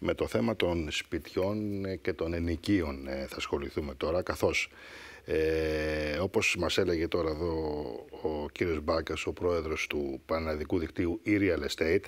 Με το θέμα των σπιτιών ε, και των ενοικίων ε, θα ασχοληθούμε τώρα, καθώς ε, όπως μας έλεγε τώρα εδώ ο κύριος Μπάκας, ο πρόεδρος του Παναδικού Δικτύου e-Real Estate,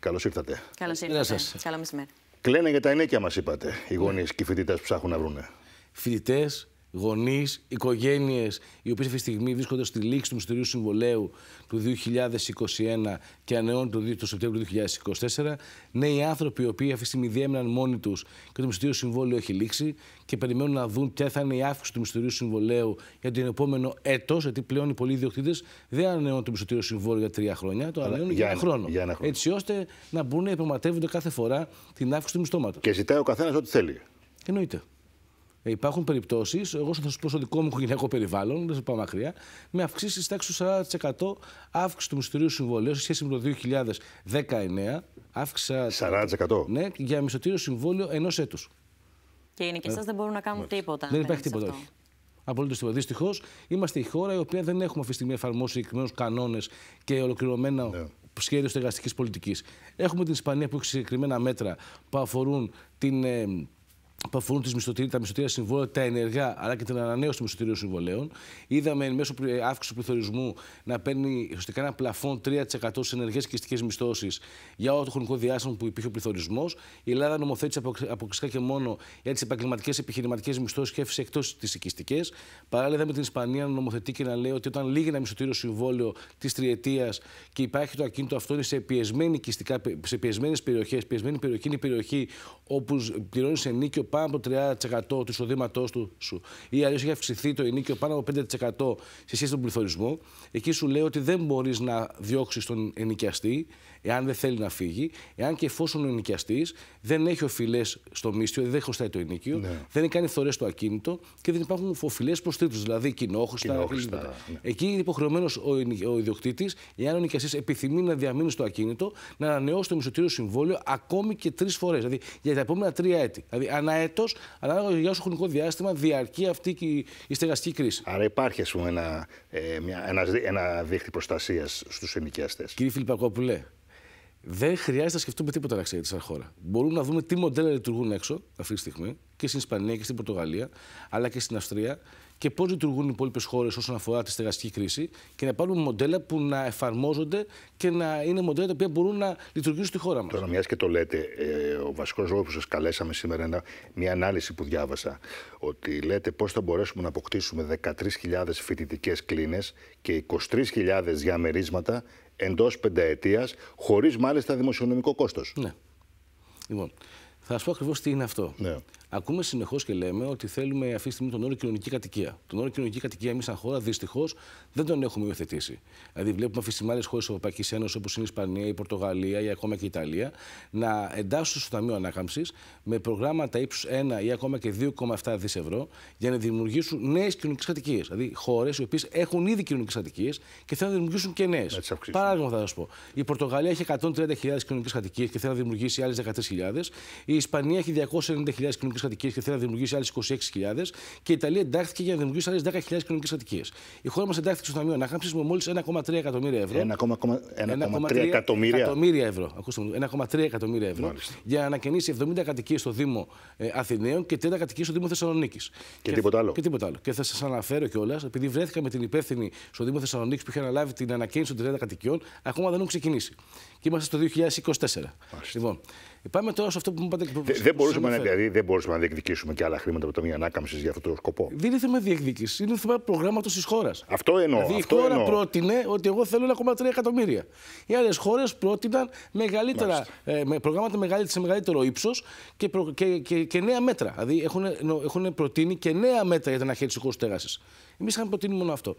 καλώς ήρθατε. Καλώς ήρθατε. Καλό μεσημέρι. Κλαίνε για τα ενίκια μας είπατε, οι γονείς και οι φοιτητές που ψάχνουν να βρούνε. Φοιτητές, γονείς, οικογένειες, οι οποίες αυτή τη στιγμή βρίσκονται στη λήξη του μυστηρίου συμβολέου του 2021 και ανεών το, το Σεπτέμβριο του 2024. Νέοι ναι, άνθρωποι, οι οποίοι αυτή τη στιγμή διέμειναν μόνοι τους και το μυστηρίο συμβόλαιο έχει λήξει και περιμένουν να δουν ποια θα είναι η αύξηση του μυστηρίου συμβολέου για τον επόμενο έτος, γιατί πλέον οι πολλοί ιδιοκτήτε δεν ανανεώνουν το μυστηρίο συμβόλαιο για τρία χρόνια, το ανανεώνουν για, για, ένα χρόνο. Έτσι ώστε να μπορούν να κάθε φορά την αύξηση του μισθώματος. Και ζητάει ο καθένας ό,τι θέλει. Εννοείται. Ε, υπάρχουν περιπτώσεις, εγώ θα σας πω στο δικό μου οικογενειακό περιβάλλον, δεν θα πάω μακριά, με αυξήσεις τάξης του 40% αύξηση του μισθωτήριου συμβολέου σε σχέση με το 2019. Αύξησα. 40%? Ναι, για μισθωτήριο συμβόλαιο ενός έτους. Και οι νοικιστέ ε, δεν μπορούν να κάνουν τίποτα. Δεν υπάρχει τίποτα. Αυτό. Απολύτως τίποτα. Δυστυχώς είμαστε η χώρα η οποία δεν έχουμε αυτή τη στιγμή εφαρμόσει συγκεκριμένους κανόνες και ολοκληρωμένα ναι. σχέδιο εργαστική πολιτικής. Έχουμε την Ισπανία που έχει συγκεκριμένα μέτρα που αφορούν την. Ε, που αφορούν τις μισθωτήρια, τα μισθωτήρια συμβόλαια, τα ενεργά αλλά και την ανανέωση των μισθωτήριων συμβολέων. Είδαμε εν μέσω ε, αύξησης του πληθωρισμού να παίρνει ουσιαστικά ένα πλαφόν 3% στις ενεργές και μισθώσεις για όλο το χρονικό διάστημα που υπήρχε ο πληθωρισμός. Η Ελλάδα νομοθέτησε αποκλειστικά και μόνο τις επαγγελματικές επιχειρηματικές μισθώσεις και έφυσε εκτός τις οικιστικές. Παράλληλα, είδαμε την Ισπανία να νομοθετεί και να λέει ότι όταν λύγει ένα μισθωτήριο συμβόλαιο της τριετίας και υπάρχει το ακίνητο αυτό είναι σε, σε πιεσμένες περιοχές. Πιεσμένη περιοχή είναι η περιοχή όπου πληρώνεις σε νίκιο πάνω από 30% του εισοδήματός του σου ή αλλιώς έχει αυξηθεί το ενίκιο πάνω από 5% σε σχέση με τον πληθωρισμό, εκεί σου λέει ότι δεν μπορείς να διώξεις τον ενοικιαστή, εάν δεν θέλει να φύγει, εάν και εφόσον ο νοικιαστής δεν έχει οφειλές στο μίστιο, δεν χρωστάει το ενίκιο, ναι. δεν έχει κάνει φορέ στο ακίνητο και δεν υπάρχουν οφειλές προς τρίτους, δηλαδή κοινόχρηστα. Ναι. Εκεί είναι υποχρεωμένος ο, ο ιδιοκτήτης, εάν ο νοικιαστής επιθυμεί να διαμείνει στο ακίνητο, να ανανεώσει το μισοτήριο συμβόλαιο ακόμη και τρεις φορές. Δηλαδή για τα επόμενα τρία έτη. Δηλαδή ανά έτος, ανάλογα για όσο χρονικό διάστημα διαρκεί αυτή η στεγαστική κρίση. Άρα υπάρχει πούμε, ένα, ε, μια, ένας, ένα δίχτυ προστασίας στους ενοικιαστές. Κύριε Φιλιππακόπουλε, δεν χρειάζεται να σκεφτούμε τίποτα να σαν χώρα. Μπορούμε να δούμε τι μοντέλα λειτουργούν έξω αυτή τη στιγμή και στην Ισπανία και στην Πορτογαλία, αλλά και στην Αυστρία και πώς λειτουργούν οι υπόλοιπες χώρες όσον αφορά τη στεγαστική κρίση και να πάρουμε μοντέλα που να εφαρμόζονται και να είναι μοντέλα τα οποία μπορούν να λειτουργήσουν στη χώρα μας. Τώρα, μιας και το λέτε, ε, ο βασικός λόγος που σας καλέσαμε σήμερα είναι μια ανάλυση που διάβασα. Ότι λέτε πώς θα μπορέσουμε να αποκτήσουμε 13.000 φοιτητικές κλίνες και 23.000 διαμερίσματα εντός πενταετίας, χωρίς μάλιστα δημοσιονομικό κόστος. Ναι. Λοιπόν, θα σα πω ακριβώς τι είναι αυτό. Ναι. Ακούμε συνεχώς και λέμε ότι θέλουμε αυτή τη στιγμή τον όρο κοινωνική κατοικία. Τον όρο κοινωνική κατοικία εμείς, σαν χώρα, δυστυχώς δεν τον έχουμε υιοθετήσει. Δηλαδή, βλέπουμε αυτή τη στιγμή χώρες της Ευρωπαϊκής Ένωσης, όπως είναι η Ισπανία, η Πορτογαλία ή ακόμα και η Ιταλία, να εντάσσουν στο Ταμείο Ανάκαμψης με προγράμματα ύψους 1 ή ακόμα και 2,7 δις ευρώ για να δημιουργήσουν νέες κοινωνικές κατοικίες. Δηλαδή, χώρες οι οποίες έχουν ήδη κοινωνικές κατοικίες και θέλουν να δημιουργήσουν και νέες. Παράδειγμα, θα σας πω. Η Πορτογαλία έχει 130.000 κοινωνικές κατοικίες και θέλει να δημιουργήσει άλλες 13.000. Η η Ισπανία έχει 290.000 κοινωνικές κατοικίες και θέλει να δημιουργήσει άλλες 26.000 και η Ιταλία εντάχθηκε για να δημιουργήσει άλλες 10.000 κοινωνικές κατοικίες. Η χώρα μας εντάχθηκε στο Ταμείο Ανάκαμψης με μόλις 1,3 εκατομμύρια ευρώ. 1,3 εκατομμύρια ευρώ. Ακούστε μου, 1,3 εκατομμύρια ευρώ. Μάλιστα. Για να ανακαινήσει 70 κατοικίες στο Δήμο ε, Αθηναίων και 30 κατοικίες στο Δήμο Θεσσαλονίκης. Και, και, τίποτα άλλο. Και, τίποτα άλλο. και θα σας αναφέρω κιόλας, επειδή βρέθηκα με την υπεύθυνη στο Δήμο Θεσσαλονίκης που είχε αναλάβει την ανακαίνιση των 30 κατοικιών, ακόμα δεν έχουν ξεκινήσει. Και είμαστε στο 2024. Λοιπόν, ε, πάμε τώρα σε αυτό που μου είπατε. δεν, μπορούσαμε να, δηλαδή, δεν μπορούσαμε να διεκδικήσουμε και άλλα χρήματα από το Ταμείο Ανάκαμψη για αυτό το σκοπό. Δεν είναι θέμα διεκδίκησης, είναι θέμα προγράμματος της χώρας. Αυτό εννοώ. Δηλαδή, αυτό η χώρα εννοώ. πρότεινε ότι εγώ θέλω 1,3 εκατομμύρια. Οι άλλες χώρες πρότειναν μεγαλύτερα, ε, με προγράμματα μεγαλύτερα, σε μεγαλύτερο ύψος και, και, και, και, νέα μέτρα. Δηλαδή έχουν, έχουν προτείνει και νέα μέτρα για την αρχή τη οικονομική Εμείς είχαμε προτείνει μόνο αυτό.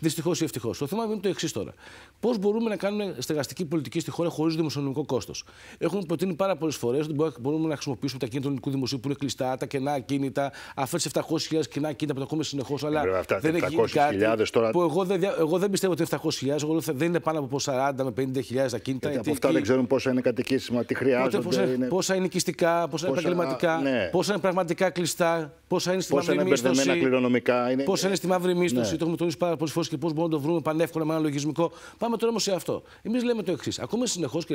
Δυστυχώς ή ευτυχώς. Το θέμα είναι το εξής τώρα. Πώς μπορούμε να κάνουμε στεγαστική πολιτική στη χώρα χωρίς δημοσιονομικό κόστος. Έχουμε προτείνει πάρα πολλές φορές ότι μπορούμε να χρησιμοποιήσουμε τα κίνητρα του ελληνικού δημοσίου που είναι κλειστά, τα κενά κίνητα, αυτέ τι 700.000 κενά κίνητα που τα έχουμε συνεχώς. Αλλά αυτά, δεν έχει κάτι που εγώ δεν, εγώ δεν πιστεύω ότι είναι 700.000. Εγώ δεν είναι πάνω από 40 με 50.000 τα κίνητα. Γιατί από αυτά δεν ξέρουν πόσα είναι κατοικήσιμα, τι χρειάζονται. πόσα, είναι... πόσα είναι οικιστικά, πόσα, είναι επαγγελματικά, ναι. πόσα είναι πραγματικά κλειστά, πόσα είναι στη μαύρη μίσθωση. Πόσα είναι μαύρη μίσθωση, ναι. το έχουμε τονίσει πάρα πολλές φορές και πώς μπορούμε να το βρούμε πανεύκολα με ένα λογισμικό. Πάμε τώρα όμως σε αυτό. Εμείς λέμε το εξής. Ακούμε συνεχώς και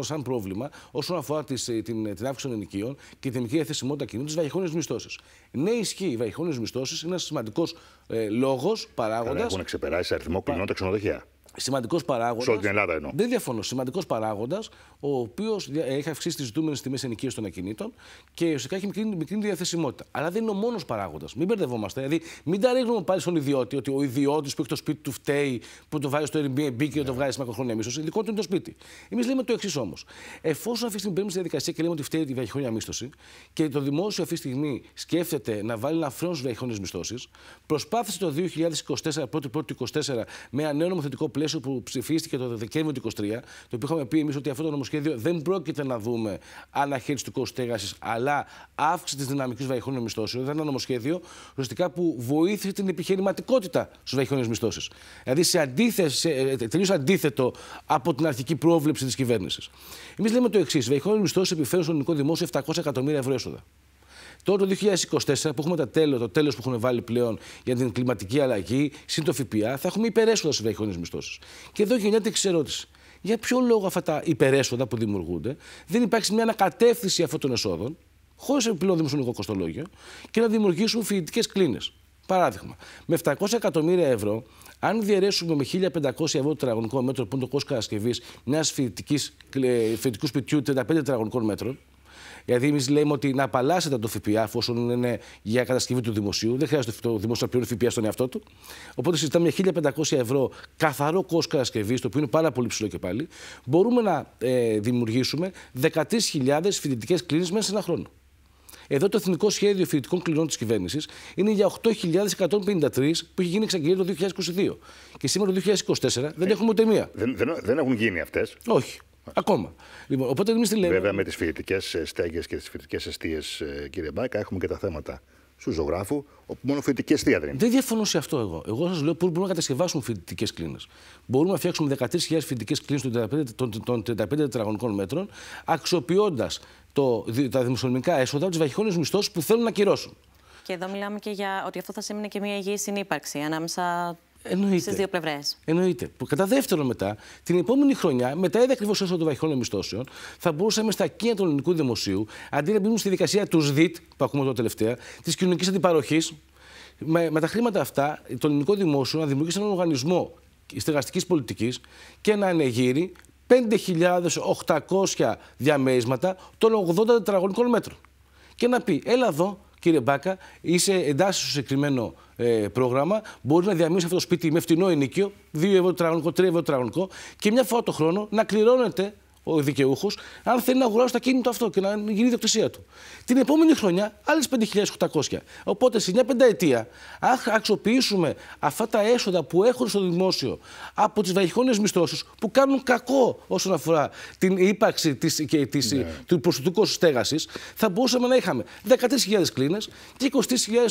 σαν πρόβλημα όσον αφορά τις, ε, την, ε, την αύξηση των ενοικίων και την μικρή θεσιμότητα κινήτων τι βαχυχρόνιε μισθώσεις. Ναι, ισχύει. Οι βαχυχρόνιε μισθώσεις είναι ένας σημαντικός ε, λόγος, παράγοντας. Έχουν ξεπεράσει αριθμό κλινών τα ξενοδοχεία. Σημαντικός παράγοντας. Σε όλη την Ελλάδα εννοώ. Δεν διαφωνώ. Σημαντικός παράγοντας, ο οποίος έχει αυξήσει τις ζητούμενες τιμές ενοικίε των ακινήτων και ουσιαστικά έχει μικρή, μικρή διαθεσιμότητα. Αλλά δεν είναι ο μόνος παράγοντας. Μην μπερδευόμαστε. Δηλαδή, μην τα ρίχνουμε πάλι στον ιδιώτη ότι ο ιδιώτης που έχει το σπίτι του φταίει, που το βάζει στο Airbnb και yeah. το βγάζει μακροχρόνια μίσθωση. Ειδικό του είναι το σπίτι. Εμείς λέμε το εξής όμως. Εφόσον αυτή την παίρνουμε στη διαδικασία και λέμε ότι φταίει τη βαχυχρόνια μίσθωση και το δημόσιο αυτή τη στιγμή σκέφτεται να βάλει ένα φρέο στι βαχυχρόνιε μισθώσεις, προσπάθησε το 2024, πρώτη πρώτη 24 με ένα νέο νομοθετικό πλαίσιο πλαίσιο που ψηφίστηκε το Δεκέμβριο του 2023, το οποίο είχαμε πει εμείς ότι αυτό το νομοσχέδιο δεν πρόκειται να δούμε αναχέτηση του κόστους στέγασης, αλλά αύξηση της δυναμικής βαϊχών μισθώσεων. Ήταν ένα νομοσχέδιο ουσιαστικά που βοήθησε την επιχειρηματικότητα στους βαϊκόνιου μισθώσεις. Δηλαδή σε, ε, τελείως αντίθετο από την αρχική πρόβλεψη της κυβέρνησης. Εμείς λέμε το εξής: Βαϊκόνιοι μισθώσεις επιφέρουν στον ελληνικό δημόσιο 700 εκατομμύρια ευρώ έσοδα. Τώρα το 2024 που έχουμε τα τέλος, το τέλος που έχουν βάλει πλέον για την κλιματική αλλαγή, συν το ΦΠΑ, θα έχουμε υπερέσοδα στι βραχυχρόνιε μισθώσεις. Και εδώ γεννιέται ερώτηση, Για ποιο λόγο αυτά τα υπερέσοδα που δημιουργούνται δεν υπάρχει μια ανακατεύθυνση αυτών των εσόδων, χωρίς επιπλέον δημοσιονομικό κοστολόγιο, και να δημιουργήσουν φοιτητικές κλίνες. Παράδειγμα, με 700 εκατομμύρια ευρώ, αν διαιρέσουμε με 1.500 ευρώ τετραγωνικό μέτρο που είναι το κόστος κατασκευής μιας φοιτητικού σπιτιού 35 τετραγωνικών μέτρων, γιατί εμείς λέμε ότι να απαλλάσσεται το ΦΠΑ, εφόσον είναι για κατασκευή του δημοσίου. Δεν χρειάζεται το δημόσιο να πληρώνει ΦΠΑ στον εαυτό του. Οπότε συζητάμε για 1.500 ευρώ καθαρό κόστος κατασκευής, το οποίο είναι πάρα πολύ ψηλό και πάλι. Μπορούμε να ε, δημιουργήσουμε 13.000 φοιτητικές κλίνες μέσα σε ένα χρόνο. Εδώ το Εθνικό Σχέδιο Φοιτητικών Κλινών της Κυβέρνησης είναι για 8.153 που έχει γίνει εξαγγελία το 2022. Και σήμερα το 2024 δεν ε, έχουμε ούτε Δεν, δεν, δεν έχουν γίνει αυτές. Όχι. Ακόμα. Λοιπόν, οπότε εμείς τι λέμε. Βέβαια, με τις φοιτητικές ε, στέγες και τις φοιτητικές αιστείες, ε, κύριε Μπάκα, έχουμε και τα θέματα στου ζωγράφου, όπου μόνο φοιτητικέ αιστεία δεν είναι. διαφωνώ σε αυτό εγώ. Εγώ σας λέω πού μπορούμε να κατασκευάσουμε φοιτητικές κλίνες. Μπορούμε να φτιάξουμε 13.000 φοιτητικές κλίνες των 35 τετραγωνικών μέτρων, αξιοποιώντας τα δημοσιονομικά έσοδα από του βαχυχώνε μισθούς που θέλουν να κυρώσουν. Και εδώ μιλάμε και για ότι αυτό θα σημαίνει και μια υγιή συνύπαρξη ανάμεσα Εννοείται. Στις δύο πλευρές. Εννοείται. κατά δεύτερο μετά, την επόμενη χρονιά, μετά είδα ακριβώς όσο των βαχικών μισθώσεων, θα μπορούσαμε στα κίνητρα του ελληνικού δημοσίου, αντί να μπούμε στη δικασία του ΣΔΙΤ, που ακούμε τώρα τελευταία, της κοινωνικής αντιπαροχής, με, με τα χρήματα αυτά, το ελληνικό δημόσιο να δημιουργήσει έναν οργανισμό στεγαστικής πολιτικής και να ανεγείρει 5.800 διαμέρισματα των 80 τετραγωνικών μέτρων. Και να πει, έλα εδώ, κύριε Μπάκα, είσαι εντάσσει στο συγκεκριμένο ε, πρόγραμμα. Μπορείς να διαμείνεις αυτό το σπίτι με φτηνό ενίκιο, 2 ευρώ τετραγωνικό, 3 ευρώ τετραγωνικό και μια φορά το χρόνο να κληρώνεται ο δικαιούχος, αν θέλει να αγοράσει το ακίνητο αυτό και να γίνει η διοκτησία του. Την επόμενη χρονιά άλλες 5.800. Οπότε σε μια πενταετία, αν αξιοποιήσουμε αυτά τα έσοδα που έχουν στο δημόσιο από τις βαϊκόνε μισθώσεις που κάνουν κακό όσον αφορά την ύπαρξη της, και, της, ναι. του προσωπικού στέγασης, θα μπορούσαμε να είχαμε 13.000 κλίνες και 20.000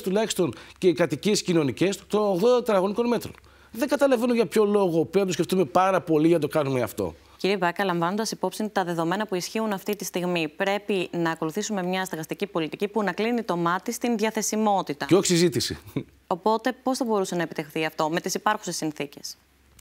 τουλάχιστον και κατοικίες κοινωνικές των 80 τετραγωνικών μέτρων. Δεν καταλαβαίνω για ποιο λόγο πρέπει να το σκεφτούμε πάρα πολύ για να το κάνουμε αυτό. Κύριε Μπάκα, λαμβάνοντας υπόψη τα δεδομένα που ισχύουν αυτή τη στιγμή, πρέπει να ακολουθήσουμε μια στεγαστική πολιτική που να κλείνει το μάτι στην διαθεσιμότητα. Και όχι συζήτηση. Οπότε, πώς θα μπορούσε να επιτευχθεί αυτό με τις υπάρχουσες συνθήκες.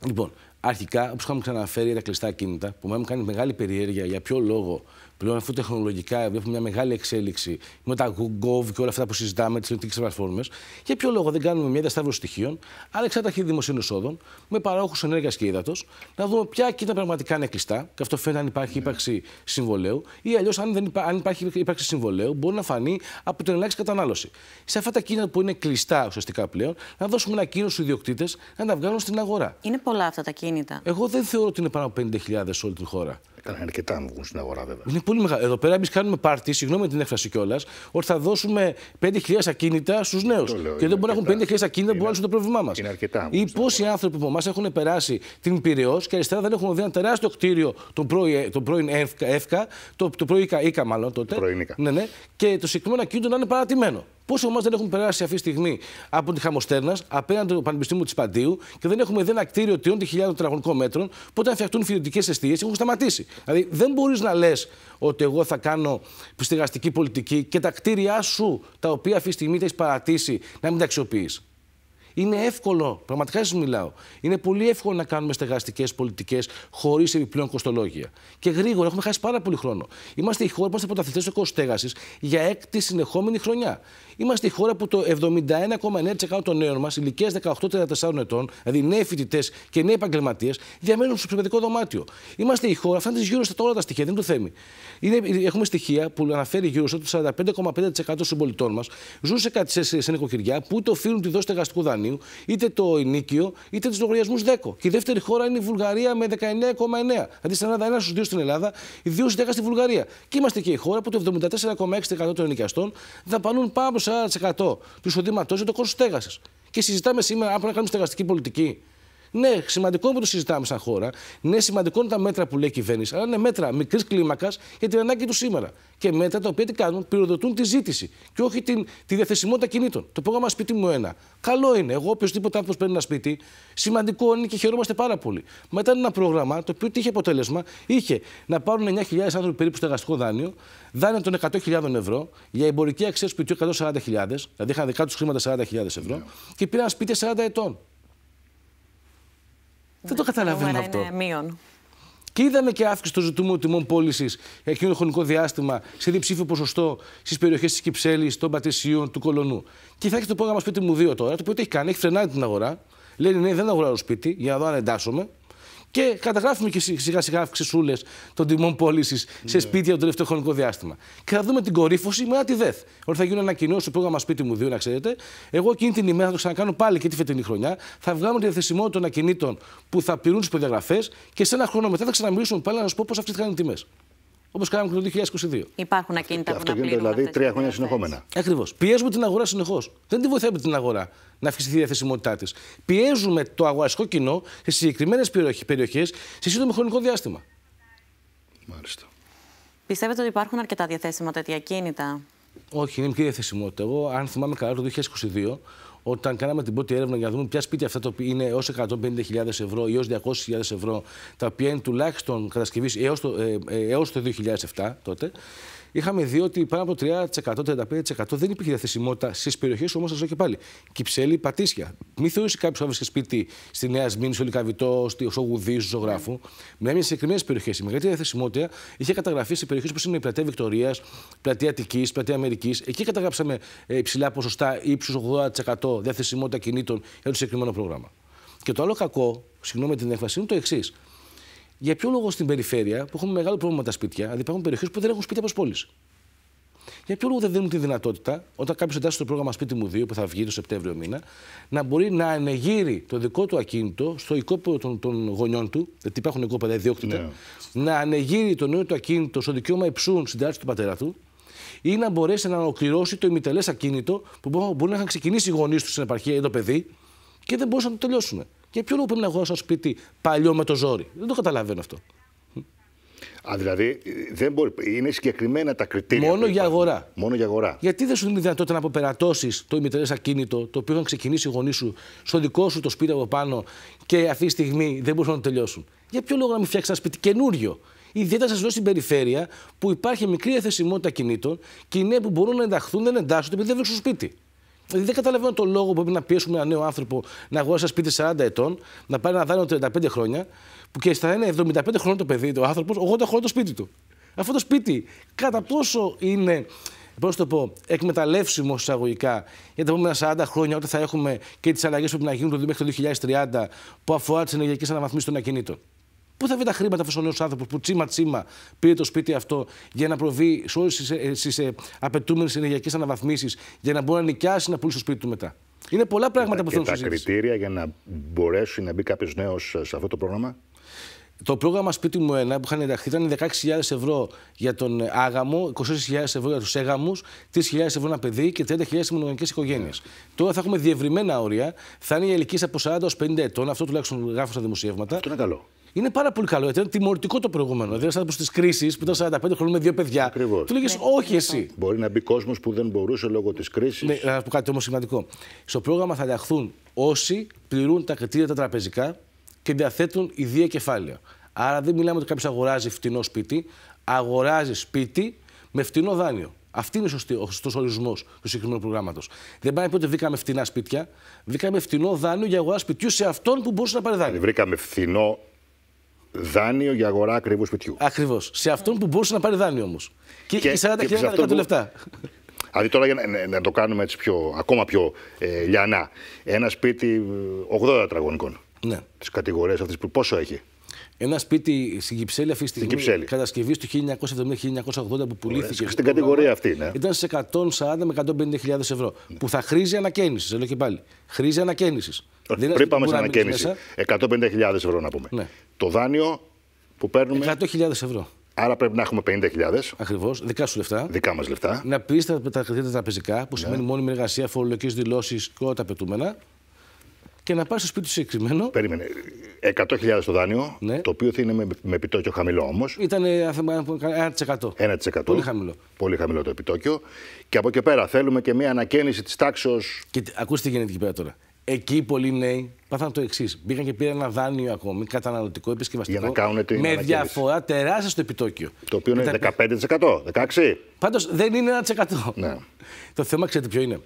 Λοιπόν, αρχικά, όπως είχαμε ξαναφέρει, τα κλειστά κίνητα, που μου κάνει μεγάλη περιέργεια για ποιο λόγο πλέον αφού τεχνολογικά βλέπουμε μια μεγάλη εξέλιξη με τα Gov και όλα αυτά που συζητάμε, τις ελληνικέ πλατφόρμες, για ποιο λόγο δεν κάνουμε μια διασταύρωση στοιχείων, αλλά εξάταχη δημοσίων εσόδων, με παρόχους ενέργειας και ύδατος, να δούμε ποια κίνητα πραγματικά είναι κλειστά, και αυτό φαίνεται αν υπάρχει ύπαρξη συμβολέου, ή αλλιώς αν, δεν υπά, αν υπάρχει ύπαρξη συμβολέου, μπορεί να φανεί από την ελάχιστη κατανάλωση. Σε αυτά τα κίνητα που είναι κλειστά ουσιαστικά πλέον, να δώσουμε ένα κίνητο στους ιδιοκτήτες να τα βγάλουν στην αγορά. Είναι πολλά αυτά τα κίνητα. Εγώ δεν θεωρώ ότι είναι πάνω από 50.000 σε όλη την χώρα. Ήταν αρκετά να βγουν στην αγορά, βέβαια. Είναι πολύ μεγάλο. Εδώ πέρα εμείς κάνουμε πάρτι, συγγνώμη την έκφραση κιόλας, ότι θα δώσουμε 5.000 ακίνητα στους νέου. Και δεν μπορούν να έχουν 5.000 ακίνητα που βάλουν το πρόβλημά μας. Είναι αρκετά. Ή πόσοι άνθρωποι από εμάς έχουν περάσει την Πυραιός και αριστερά δεν έχουν δει ένα τεράστιο κτίριο, τον πρώην, ε- τον πρώην ΕΦΚΑ, το, το πρώην ΙΚΑ, μάλλον τότε. Ναι, ναι. και το συγκεκριμένο ακίνητο να είναι παρατημένο. Πόσοι όμω δεν έχουν περάσει αυτή τη στιγμή από τη Χαμοστέρνας απέναντι του Πανεπιστήμιου της Παντίου και δεν έχουμε δει ένα κτίριο 30.000 τετραγωνικών μέτρων που όταν φτιαχτούν φοιτητικές αιστείες έχουν σταματήσει. Δηλαδή δεν μπορείς να λες ότι εγώ θα κάνω στεγαστική πολιτική και τα κτίρια σου τα οποία αυτή τη στιγμή τα έχεις παρατήσει να μην τα αξιοποιείς. Είναι εύκολο, πραγματικά σας μιλάω. Είναι πολύ εύκολο να κάνουμε στεγαστικές πολιτικές χωρίς επιπλέον κοστολόγια. Και γρήγορα έχουμε χάσει πάρα πολύ χρόνο. Είμαστε η χώρα που είμαστε πρωταθλητές του στέγασης για έκτη συνεχόμενη χρονιά. Είμαστε η χώρα που το 71,9% των νέων μας, ηλικια 18 18-34 ετών, δηλαδή νέοι φοιτητές και νέοι επαγγελματίες, διαμένουν στο ψηφιακό δωμάτιο. Είμαστε η χώρα, αυτά είναι γύρω στα όλα τα στοιχεία, δεν το θέμη. έχουμε στοιχεία που αναφέρει γύρω στο 45,5% των συμπολιτών μας ζουν σε, κάτι, σε, νοικοκυριά που είτε οφείλουν τη δόση του δανείου, είτε το ενίκιο, είτε τους λογαριασμούς 10. Και η δεύτερη χώρα είναι η Βουλγαρία με 19,9. Δηλαδή στην Ελλάδα, ένα στους δύο στην Ελλάδα, δύο στου 10 στη Βουλγαρία. Και είμαστε και η χώρα που το 74,6% των ενοικιαστών δαπανούν πάνω 40% του εισοδήματός για το κόστος στέγασης. Και συζητάμε σήμερα αν πρέπει να κάνουμε στεγαστική πολιτική. Ναι, σημαντικό που το συζητάμε σαν χώρα. Ναι, σημαντικό είναι τα μέτρα που λέει η κυβέρνηση. Αλλά είναι μέτρα μικρής κλίμακας για την ανάγκη του σήμερα. Και μέτρα τα οποία τι κάνουν, πυροδοτούν τη ζήτηση και όχι την, τη διαθεσιμότητα κινήτων. Το πρόγραμμα Σπίτι μου ένα. Καλό είναι. Εγώ, οποιοδήποτε άνθρωπος παίρνει ένα σπίτι, σημαντικό είναι και χαιρόμαστε πάρα πολύ. Μετά ένα πρόγραμμα το οποίο είχε αποτέλεσμα, είχε να πάρουν 9.000 άνθρωποι περίπου στο εργαστικό δάνειο, δάνειο των 100.000 ευρώ, για εμπορική αξία σπιτιού 140.000, δηλαδή είχαν δικά τους χρήματα 40.000 ευρώ, ναι. και πήραν σπίτι 40 ετών. Δεν το καταλαβαίνουμε αυτό. μείον. Και είδαμε και αύξηση των ζητούμενων τιμών πώλησης εκείνο το χρονικό διάστημα σε διψήφιο ποσοστό στις περιοχές της Κυψέλης, των Πατησίων, του Κολονού. Και θα έχει το πρόγραμμα σπίτι μου δύο τώρα, το οποίο τι έχει κάνει, έχει φρενάρει την αγορά. Λέει ναι, δεν αγοράζω σπίτι για να δω αν εντάσσομαι. Και καταγράφουμε και σιγά σιγά αυξησούλες των τιμών πώλησης ναι. σε σπίτια το τελευταίο χρονικό διάστημα. Και θα δούμε την κορύφωση ένα τη ΔΕΘ. Όταν θα γίνουν ανακοινώσεις στο πρόγραμμα Σπίτι μου Δύο, να ξέρετε. Εγώ εκείνη την ημέρα θα το ξανακάνω πάλι και τη φετινή χρονιά. Θα βγάλουμε τη διαθεσιμότητα των ακινήτων που θα πληρούν τις προδιαγραφές και σε ένα χρόνο μετά θα ξαναμιλήσουμε πάλι να σας πω πώς αυξήθηκαν οι τιμές όπως κάναμε και το 2022. Υπάρχουν ακίνητα που Αυτό να γίνεται δηλαδή τρία χρόνια συνεχόμενα. Ακριβώς. Πιέζουμε την αγορά συνεχώς. Δεν τη βοηθάμε την αγορά να αυξηθεί η διαθεσιμότητά της. Πιέζουμε το αγοραστικό κοινό σε συγκεκριμένε περιοχές σε σύντομο χρονικό διάστημα. Μάλιστα. Πιστεύετε ότι υπάρχουν αρκετά διαθέσιμα τέτοια κίνητα. Όχι, είναι μικρή διαθεσιμότητα. Εγώ, αν θυμάμαι καλά, το 2022 όταν κάναμε την πρώτη έρευνα για να δούμε ποια σπίτια αυτά είναι έως 150.000 ευρώ ή έως 200.000 ευρώ, τα οποία είναι τουλάχιστον κατασκευής έως το, έως το 2007 ε, ε, τότε, είχαμε δει ότι πάνω από 3%, 35% δεν υπήρχε διαθεσιμότητα στις περιοχές όμως σας και πάλι. Κυψέλη, Πατήσια. Μη θεωρήσει κάποιο να έβρισκε σπίτι στη Νέα Σμήνη, στο Λικαβιτό, στο Σογουδί, στο Ζωγράφο, με μια συγκεκριμένε περιοχές. Η μεγαλύτερη διαθεσιμότητα είχε καταγραφεί σε περιοχές όπως είναι η πλατεία Βικτωρίας, πλατεία Αττικής, πλατεία Αμερικής. Εκεί καταγράψαμε ε, υψηλά ποσοστά ύψου 80% διαθεσιμότητα κινήτων για το συγκεκριμένο πρόγραμμα. Και το άλλο κακό, συγγνώμη την έκφραση, είναι το εξής. Για ποιο λόγο στην περιφέρεια, που έχουμε μεγάλο πρόβλημα με τα σπίτια, δηλαδή υπάρχουν περιοχές που δεν έχουν σπίτια από πόλεις. Για ποιο λόγο δεν δίνουν τη δυνατότητα, όταν κάποιος εντάσσεται στο πρόγραμμα Σπίτι μου 2, που θα βγει το Σεπτέμβριο μήνα, να μπορεί να ανεγείρει το δικό του ακίνητο στο οικόπεδο των, των γονιών του, γιατί υπάρχουν οικόπεδα ιδιόκτητα, ναι. να ανεγείρει το νέο του ακίνητο στο δικαίωμα υψούν τάξη του πατέρα του, ή να μπορέσει να ολοκληρώσει το ημιτελές ακίνητο που μπορεί να είχαν ξεκινήσει οι γονείς τους στην επαρχία ή το παιδί και δεν μπορούσαν να το τελειώσουν. Για ποιο λόγο πρέπει να αγοράσω σπίτι παλιό με το ζόρι. Δεν το καταλαβαίνω αυτό. Α, δηλαδή δεν μπορεί, είναι συγκεκριμένα τα κριτήρια. Μόνο για αγορά. Μόνο για αγορά. Γιατί δεν σου δίνει δυνατότητα να αποπερατώσεις το ημιτελές ακίνητο το οποίο είχαν ξεκινήσει οι γονείς σου στο δικό σου το σπίτι από πάνω και αυτή τη στιγμή δεν μπορούσαν να το τελειώσουν. Για ποιο λόγο να μην φτιάξεις ένα σπίτι καινούριο. Ιδιαίτερα σας δώσει στην περιφέρεια που υπάρχει μικρή εθεσιμότητα κινήτων και οι νέοι που μπορούν να ενταχθούν δεν εντάσσονται επειδή δεν βρίσκουν σπίτι. Δηλαδή δεν καταλαβαίνω το λόγο που πρέπει να πιέσουμε ένα νέο άνθρωπο να αγοράσει ένα σπίτι 40 ετών, να πάρει ένα δάνειο 35 χρόνια, που και στα είναι 75 χρόνια το παιδί, ο άνθρωπο, 80 χρόνια το σπίτι του. Αυτό το σπίτι, κατά πόσο είναι πώς το πω, εκμεταλλεύσιμο εισαγωγικά για τα επόμενα 40 χρόνια, όταν θα έχουμε και τις αλλαγές που πρέπει να γίνουν μέχρι το 2030 που αφορά τις ενεργειακές αναβαθμίσεις των ακινήτων. Πού θα βρει τα χρήματα αυτός ο νέος άνθρωπος που τσίμα τσίμα πήρε το σπίτι αυτό για να προβεί σε όλες τις ε, ε, ε, απαιτούμενες ενεργειακές αναβαθμίσεις για να μπορεί να νοικιάσει να πουλήσει το σπίτι του μετά. Είναι πολλά πράγματα που θέλουν να συζητήσουν. Τα κριτήρια για να μπορέσει να μπει κάποιος νέος σε αυτό το πρόγραμμα. Το πρόγραμμα Σπίτι μου ένα που είχαν ενταχθεί ήταν 16.000 ευρώ για τον άγαμο, 24.000 ευρώ για τους έγαμους, 3.000 ευρώ ένα παιδί και 30.000 μονογενικέ οικογένειες. Yeah. Τώρα θα έχουμε διευρυμένα όρια, θα είναι η ηλικία από 40 έω 50 ετών, αυτό τουλάχιστον γράφω στα δημοσιεύματα. Αυτό είναι καλό είναι πάρα πολύ καλό. Ήταν τιμωρητικό το προηγούμενο. Δηλαδή, σαν τις κρίσεις που ήταν 45 χρόνια με δύο παιδιά. Ακριβώς. Του λέγες ναι, όχι ναι, εσύ. Ναι. Μπορεί να μπει κόσμος που δεν μπορούσε λόγω της κρίσης. Ναι, να πω κάτι όμως σημαντικό. Στο πρόγραμμα θα ενταχθούν όσοι πληρούν τα κριτήρια τα τραπεζικά και διαθέτουν ιδία κεφάλαια. Άρα δεν μιλάμε ότι κάποιος αγοράζει φτηνό σπίτι, αγοράζει σπίτι με φτηνό δάνειο. Αυτή είναι ο σωστός ορισμός του συγκεκριμένου προγράμματος. Δεν πάει να πει ότι βρήκαμε φτηνά σπίτια. Βρήκαμε φτηνό δάνειο για αγορά σπιτιού σε αυτόν που μπορούσε να πάρει Βρήκαμε φθηνό δάνειο για αγορά ακριβού σπιτιού. Ακριβώς. Σε αυτόν που μπορούσε να πάρει δάνειο όμως. Και, και 40.000 που... λεφτά. Δηλαδή τώρα για να, να, το κάνουμε έτσι πιο, ακόμα πιο ε, λιανά. Ένα σπίτι 80 ε, τετραγωνικών. Ναι. Τις κατηγορίες αυτές που πόσο έχει. Ένα σπίτι στην Κυψέλη αυτή τη στιγμή, Κυψέλη. κατασκευής του 1970-1980 που πουλήθηκε. στην κατηγορία αυτή, ναι. Ήταν σε 140 με 150.000 ευρώ. Ναι. Που θα χρήζει ανακαίνησης, λέω και πάλι. Χρήζει ανακαίνησης. Πριν πάμε στην ανακαίνιση, 150.000 ευρώ να πούμε. Ναι. Το δάνειο που παίρνουμε. 100.000 ευρώ. Άρα πρέπει να έχουμε 50.000. Ακριβώς. Δικά σου λεφτά. Δικά μας λεφτά. Να πεις τα, τα τραπεζικά, που ναι. σημαίνει μόνιμη εργασία, φορολογικές δηλώσεις και όλα τα πετούμενα και να πάρει στο σπίτι του συγκεκριμένο. Περίμενε. 100.000 το δάνειο, ναι. το οποίο θα είναι με, επιτόκιο χαμηλό όμως. Ήταν 1%. 1%. Πολύ χαμηλό. Πολύ χαμηλό το επιτόκιο. Και από εκεί πέρα θέλουμε και μια ανακαίνιση της τάξεω. Και ακούστε τι γίνεται εκεί πέρα τώρα. Εκεί πολλοί νέοι πάθαν το εξής. Μπήκαν και πήραν ένα δάνειο ακόμη, καταναλωτικό, επισκευαστικό. Για να κάνουν την Με διαφορά τεράστια στο επιτόκιο. Το οποίο είναι 15%, 16%. Πάντως δεν είναι 1%. Ναι. Το θέμα, ξέρετε ποιο είναι.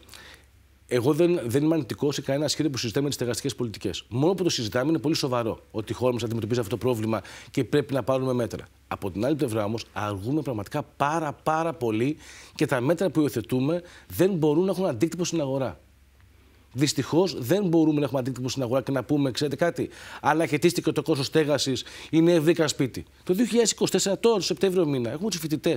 Εγώ δεν, δεν είμαι αρνητικό σε κανένα σχέδιο που συζητάμε τι στεγαστικέ πολιτικές. Μόνο που το συζητάμε είναι πολύ σοβαρό ότι η χώρα μας αντιμετωπίζει αυτό το πρόβλημα και πρέπει να πάρουμε μέτρα. Από την άλλη πλευρά όμως, αργούμε πραγματικά πάρα πάρα πολύ και τα μέτρα που υιοθετούμε δεν μπορούν να έχουν αντίκτυπο στην αγορά. Δυστυχώς δεν μπορούμε να έχουμε αντίκτυπο στην αγορά και να πούμε, ξέρετε κάτι, αλλά χαιτίστηκε το κόστος στέγασης, είναι ευδίκα σπίτι. Το 2024, τώρα, Σεπτέμβριο μήνα, έχουμε τους φοιτητές.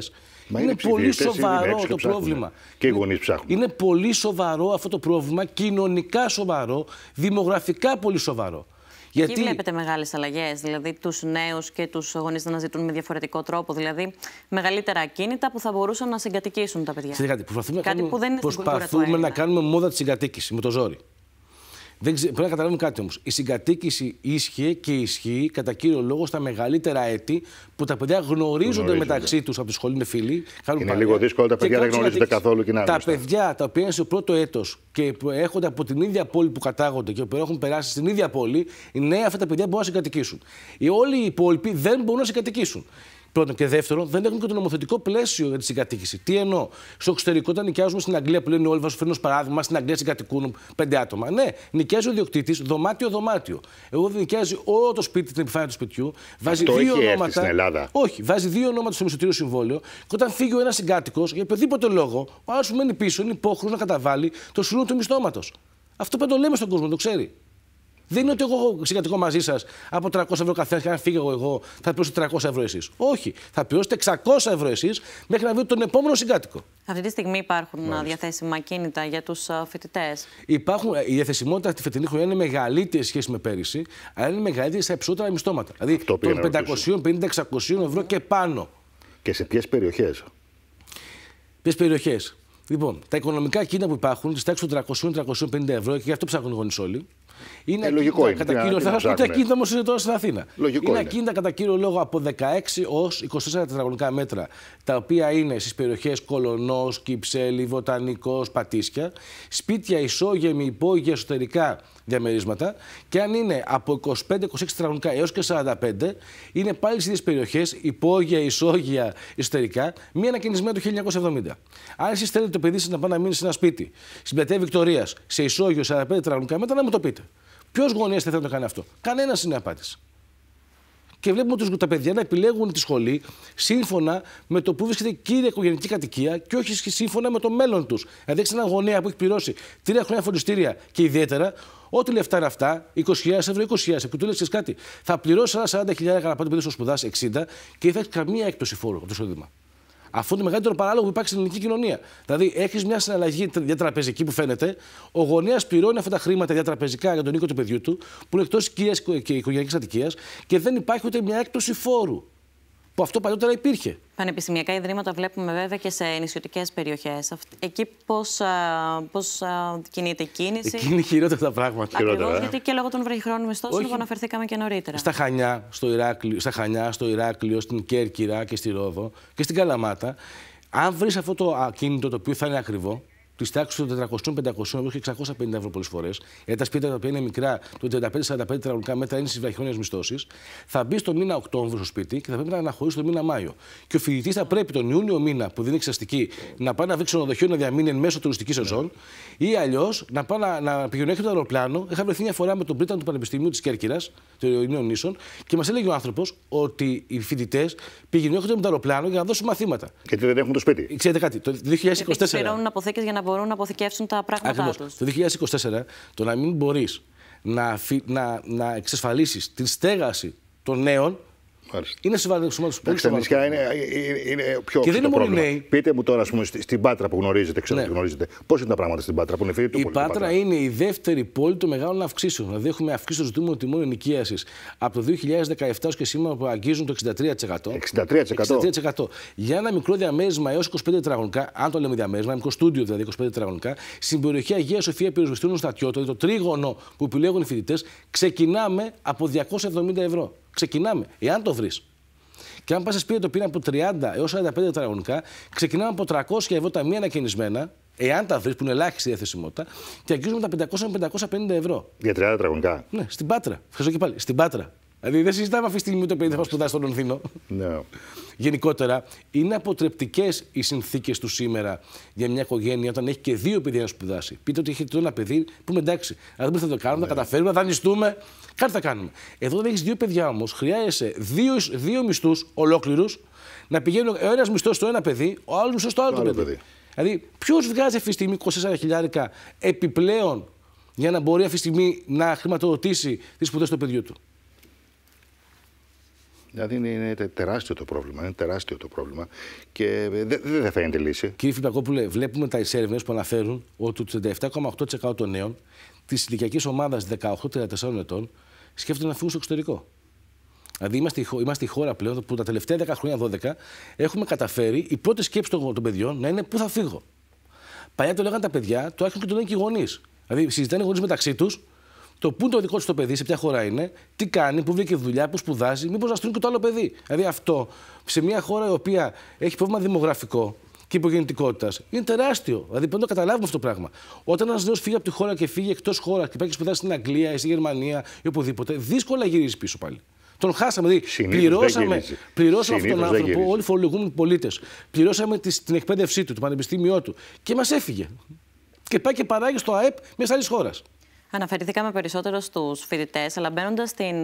Είναι, πολύ σοβαρό το πρόβλημα. Και οι γονείς ψάχνουν. Είναι πολύ σοβαρό αυτό το πρόβλημα, κοινωνικά σοβαρό, δημογραφικά πολύ σοβαρό. Γιατί... Εκεί βλέπετε μεγάλες αλλαγές. Δηλαδή, τους νέους και τους γονείς να ζητούν με διαφορετικό τρόπο. Δηλαδή, μεγαλύτερα ακίνητα που θα μπορούσαν να συγκατοικήσουν τα παιδιά. Συγγνώμη, Προσπαθούμε, Κάτι να, κάνουμε, που δεν προσπαθούμε να κάνουμε μόδα της συγκατοίκησης με το ζόρι. Δεν Πρέπει να καταλάβουμε κάτι όμως. Η συγκατοίκηση ίσχυε και ισχύει κατά κύριο λόγο στα μεγαλύτερα έτη που τα παιδιά γνωρίζονται, μεταξύ τους από τη σχολή, είναι φίλοι. Είναι λίγο δύσκολο, τα παιδιά να γνωρίζονται καθόλου κοινά. Τα παιδιά τα οποία είναι στο πρώτο έτος και έρχονται από την ίδια πόλη που κατάγονται και που έχουν περάσει στην ίδια πόλη, νέοι αυτά τα παιδιά μπορούν να συγκατοικήσουν. Οι όλοι οι υπόλοιποι δεν μπορούν να συγκατοικήσουν. Πρώτον και δεύτερον, δεν έχουν και το νομοθετικό πλαίσιο για τη συγκατοίκηση. Τι εννοώ. Στο εξωτερικό, όταν νοικιάζουμε στην Αγγλία, που λένε όλοι, βάζω φέρνω παράδειγμα, στην Αγγλία συγκατοικούν πέντε άτομα. Ναι, νοικιάζει ο διοκτήτη δωμάτιο-δωμάτιο. Εγώ νοικιάζει όλο το σπίτι, την επιφάνεια του σπιτιού, βάζει Αυτό δύο ονόματα. στην Ελλάδα. Όχι, βάζει δύο ονόματα στο μισοτήριο συμβόλαιο και όταν φύγει ο ένας συγκάτοικος, για οποιοδήποτε λόγο, ο άλλος μένει πίσω είναι υπόχρεος να καταβάλει το σύνολο του μισθώματος. Αυτό πρέπει το λέμε στον κόσμο, το ξέρει. Δεν είναι ότι εγώ συγκατοικώ μαζί σας από 300 ευρώ καθένα, αν φύγω εγώ, θα πληρώσετε 300 ευρώ εσείς. Όχι. Θα πληρώσετε 600 ευρώ εσείς μέχρι να βρείτε τον επόμενο συγκάτοικο. Αυτή τη στιγμή υπάρχουν Μάλιστα. διαθέσιμα κίνητα για τους φοιτητέ. Ε, η διαθεσιμότητα τη φετινή χρονιά είναι μεγαλύτερη σχέση με πέρυσι, αλλά είναι μεγαλύτερη σε υψηλότερα μισθώματα. Δηλαδή των 550-600 ευρώ και πάνω. Και σε ποιες περιοχές. Ποιες περιοχές. Λοιπόν, τα οικονομικά κίνητα που υπάρχουν, τη τάξη των 300-350 ευρώ, και γι' αυτό ψάχνουν οι γονείς όλοι, είναι ε, είναι. Κατά κύριο ακίνητα όμως είναι τώρα στην Αθήνα. είναι, ακίνητα κατά κύριο λόγο από 16 έω 24 τετραγωνικά μέτρα, τα οποία είναι στις περιοχές Κολονός, Κυψέλη, Βοτανικός, Πατήσια, σπίτια ισόγεμοι, υπόγεια εσωτερικά διαμερίσματα. Και αν είναι από 25-26 τετραγωνικά έως και 45, είναι πάλι στις ίδιες περιοχές, υπόγεια, ισόγεια, εσωτερικά, μία ανακαινισμένη του 1970. Αν εσείς θέλετε το παιδί σας να πάει να μείνει σε ένα σπίτι, στην πλατεία Βικτωρία, σε ισόγειο 45 τετραγωνικά μετά να μου το πείτε. Ποιος γονέας θα θέλει να το κάνει αυτό. Κανένας είναι απάντηση και βλέπουμε ότι τα παιδιά να επιλέγουν τη σχολή σύμφωνα με το που βρίσκεται η κύρια οικογενειακή κατοικία και όχι σύμφωνα με το μέλλον τους. Δηλαδή, έχεις έναν γονέα που έχει πληρώσει τρία χρόνια φροντιστήρια και ιδιαίτερα Ό,τι λεφτά είναι αυτά, 20.000 ευρώ, 20.000, που του λες κάτι, θα πληρώσει 40.000 να πάει το παιδί στο σπουδάσει 60 και δεν θα έχεις καμία έκπτωση φόρου από το εισόδημα. Αυτό είναι το μεγαλύτερο παράλογο που υπάρχει στην ελληνική κοινωνία. Δηλαδή, έχεις μια συναλλαγή διατραπεζική που φαίνεται, ο γονέας πληρώνει αυτά τα χρήματα διατραπεζικά για τον οίκο του παιδιού του, που είναι εκτός κυρία και οικογενειακής κατοικίας και δεν υπάρχει ούτε μια έκπτωση φόρου αυτό παλιότερα υπήρχε. Πανεπιστημιακά ιδρύματα βλέπουμε βέβαια και σε νησιωτικές περιοχές. Εκεί πώς πώς, κινείται η κίνηση. Εκεί είναι χειρότερα τα πράγματα. Ακριβώς ε. γιατί και λόγω των βραχυχρόνων μισθών που λοιπόν, αναφερθήκαμε και νωρίτερα. Στα Χανιά, στο Ηράκλειο, στα Χανιά, στο Ηράκλειο, στην Κέρκυρα και στη Ρόδο και στην Καλαμάτα. Αν βρεις αυτό το ακίνητο το οποίο θα είναι ακριβό, της τάξης των 400-500 ευρώ 650 ευρώ πολλές φορές, γιατί τα σπίτια τα οποία είναι μικρά, το 35-45 τετραγωνικά μέτρα είναι στις βραχιόνιε μισθώσεις, θα μπει στο μήνα Οκτώβριο στο σπίτι και θα πρέπει να αναχωρήσει το μήνα Μάιο. Και ο φοιτητής θα πρέπει τον Ιούνιο μήνα που δεν είναι εξαστική να πάει να βρει ξενοδοχείο να διαμείνει εν μέσω τουριστικής σεζόν ή αλλιώς να πάει να, να πηγαίνει το αεροπλάνο. Είχα βρεθεί μια φορά με τον πρίτανο του Πανεπιστημίου της Κέρκυρας, του Ιωνίων Νήσων, και μας έλεγε ο άνθρωπος ότι οι φοιτητές πηγαίνουν με το αεροπλάνο για να δώσουν μαθήματα. Γιατί δεν έχουν το σπίτι. Ξέρετε κάτι, το 2024. Πληρώνουν αποθήκε για να μπορούν να αποθηκεύσουν τα πράγματά τους. Το 2024 το να μην μπορείς να, να, να εξασφαλίσεις την στέγαση των νέων Μάλιστα. Είναι σοβαρό τους πολύ Τα είναι, είναι, είναι πιο Και δεν είναι μόνο νέοι. Πείτε μου τώρα, πούμε, στην Πάτρα που γνωρίζετε, ξέρω ναι. ότι γνωρίζετε, πώς είναι τα πράγματα στην Πάτρα που είναι φίλη του Η Πάτρα, είναι η δεύτερη πόλη των μεγάλων αυξήσεων. Δηλαδή, έχουμε αυξήσει το ζητούμενο τιμών ενοικίασης από το 2017 και σήμερα που αγγίζουν το 63%. 63%. 63%. Για ένα μικρό διαμέρισμα έως 25 τετραγωνικά, αν το λέμε διαμέρισμα, μικρό στούντιο δηλαδή 25 τετραγωνικά, στην περιοχή Αγίας Σοφία Πυροσβεστήνων Στατιώτο, δηλαδή το τρίγωνο που επιλέγουν οι φοιτητές, ξεκινάμε από 270 ευρώ. Ξεκινάμε, εάν το βρεις. Και αν πας σε σπίτι το πήρα από 30 έω 45 τετραγωνικά, ξεκινάμε από 300 ευρώ τα μία ανακαινισμένα, εάν τα βρεις, που είναι ελάχιστη διαθεσιμότητα, και αγγίζουμε τα 500 με 550 ευρώ. Για 30 τετραγωνικά. Ναι, στην Πάτρα. Ευχαριστώ και πάλι. Στην Πάτρα. Δηλαδή δεν συζητάμε αυτή τη στιγμή το παιδί θα σπουδάσει στον Λονδίνο. Ναι. Γενικότερα, είναι αποτρεπτικές οι συνθήκες του σήμερα για μια οικογένεια όταν έχει και δύο παιδιά να σπουδάσει. Πείτε ότι έχετε ένα παιδί, πούμε εντάξει, αν δεν θα το κάνουμε, ναι. θα καταφέρουμε, θα δανειστούμε, κάτι θα κάνουμε. Εδώ όταν έχεις δύο παιδιά όμως, χρειάζεσαι δύο, δύο μισθούς ολόκληρους να πηγαίνουν ο ένας μισθός στο ένα παιδί, ο άλλος μισθός στο άλλο, παιδί. παιδί. Δηλαδή, ποιος βγάζει αυτή τη στιγμή 24.000 επιπλέον για να μπορεί αυτή τη στιγμή να χρηματοδοτήσει τις σπουδές του παιδιού του. Δηλαδή είναι, είναι τεράστιο το πρόβλημα. Είναι τεράστιο το πρόβλημα και δεν δε, δε φαίνεται λύση. Κύριε Φιντακόπουλε, βλέπουμε τα έρευνες που αναφέρουν ότι το 37,8% των νέων της ηλικιακής ομάδας 18-34 ετών σκέφτονται να φύγουν στο εξωτερικό. Δηλαδή είμαστε, είμαστε η χώρα πλέον που τα τελευταία 10 χρόνια, 12, έχουμε καταφέρει η πρώτη σκέψη των, των παιδιών να είναι πού θα φύγω. Παλιά το λέγανε τα παιδιά, το άρχισαν και το λένε και οι γονείς. Δηλαδή συζητάνε οι γονείς μεταξύ τους το πού είναι το δικό του το παιδί, σε ποια χώρα είναι, τι κάνει, πού βρήκε δουλειά, πού σπουδάζει, μήπως να στείλουν και το άλλο παιδί. Δηλαδή αυτό σε μια χώρα η οποία έχει πρόβλημα δημογραφικό και υπογεννητικότητας είναι τεράστιο. Δηλαδή πρέπει να το καταλάβουμε αυτό το πράγμα. Όταν ένας νέος φύγει από τη χώρα και φύγει εκτός χώρας και πάει και σπουδάσει στην Αγγλία ή στη Γερμανία ή οπουδήποτε, δύσκολα γυρίζει πίσω πάλι. Τον χάσαμε. Δηλαδή, Συνήθως πληρώσαμε, πληρώσαμε αυτόν τον άνθρωπο, όλοι οι φορολογούμενοι πολίτες. Πληρώσαμε τις, την εκπαίδευσή του, το πανεπιστήμιό του και μας έφυγε. Και πάει και παράγει στο ΑΕΠ μιας άλλης χώρας. Αναφερθήκαμε περισσότερο στους φοιτητές, αλλά μπαίνοντας στην,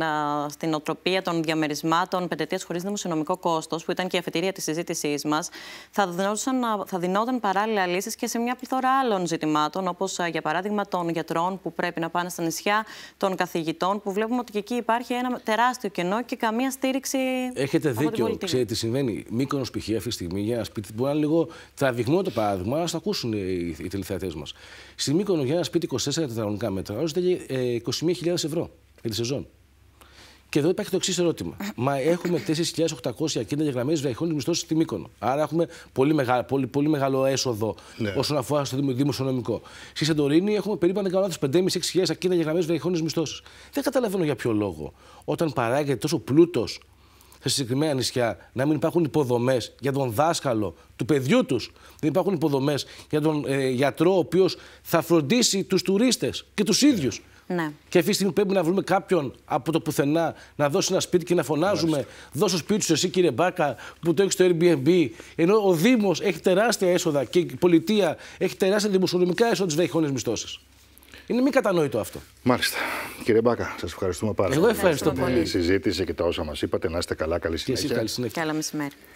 στην οτροπία των διαμερισμάτων πεντετία χωρίς δημοσιονομικό κόστος, που ήταν και η αφετηρία της συζήτησής μας, θα, δινόταν, θα δινόταν παράλληλα λύσεις και σε μια πληθώρα άλλων ζητημάτων, όπως για παράδειγμα των γιατρών που πρέπει να πάνε στα νησιά, των καθηγητών, που βλέπουμε ότι και εκεί υπάρχει ένα τεράστιο κενό και καμία στήριξη. Έχετε από δίκιο. Την Ξέρετε τι συμβαίνει. Μήκονος π.χ. αυτή τη στιγμή, για σπίτι, μπορεί να είναι λίγο τραβηγμό το παράδειγμα, ας το ακούσουν οι, οι τηλεθεατές μας. Στην Μύκονο για ένα σπίτι 24 τετραγωνικά μέτρα ώστε 21.000 ευρώ για τη σεζόν. Και εδώ υπάρχει το εξής ερώτημα. Μα έχουμε 4.800 ακίνητα γραμμέ βραχιών μισθό στη Μύκονο. Άρα έχουμε πολύ, μεγάλο, πολύ, πολύ μεγάλο έσοδο ναι. όσον αφορά στο δημοσιονομικό. Στη Σαντορίνη έχουμε περίπου αν κάνω 5.500-6.000 ακίνητα γραμμέ βραχιών μισθό. Δεν καταλαβαίνω για ποιο λόγο όταν παράγεται τόσο πλούτος σε συγκεκριμένα νησιά να μην υπάρχουν υποδομές για τον δάσκαλο του παιδιού τους, δεν υπάρχουν υποδομές για τον ε, γιατρό ο οποίος θα φροντίσει τους τουρίστες και τους ίδιους. Ναι. Και αυτή τη στιγμή πρέπει να βρούμε κάποιον από το πουθενά να δώσει ένα σπίτι και να φωνάζουμε: Μάλιστα. Δώσω σπίτι σου, εσύ κύριε Μπάκα, που το έχεις στο Airbnb. Ενώ ο Δήμος έχει τεράστια έσοδα και η πολιτεία έχει τεράστια δημοσιονομικά έσοδα τη δεχόμενη μισθώσεις. Είναι μη κατανόητο αυτό. Μάλιστα. Κύριε Μπάκα, σας ευχαριστούμε πάρα πολύ. Εγώ ευχαριστώ πολύ. Συζήτηση και τα όσα μας είπατε. Να είστε καλά. Καλή συνέχεια. Και εσύ, καλή συνέχεια. Καλά μεσημέρι.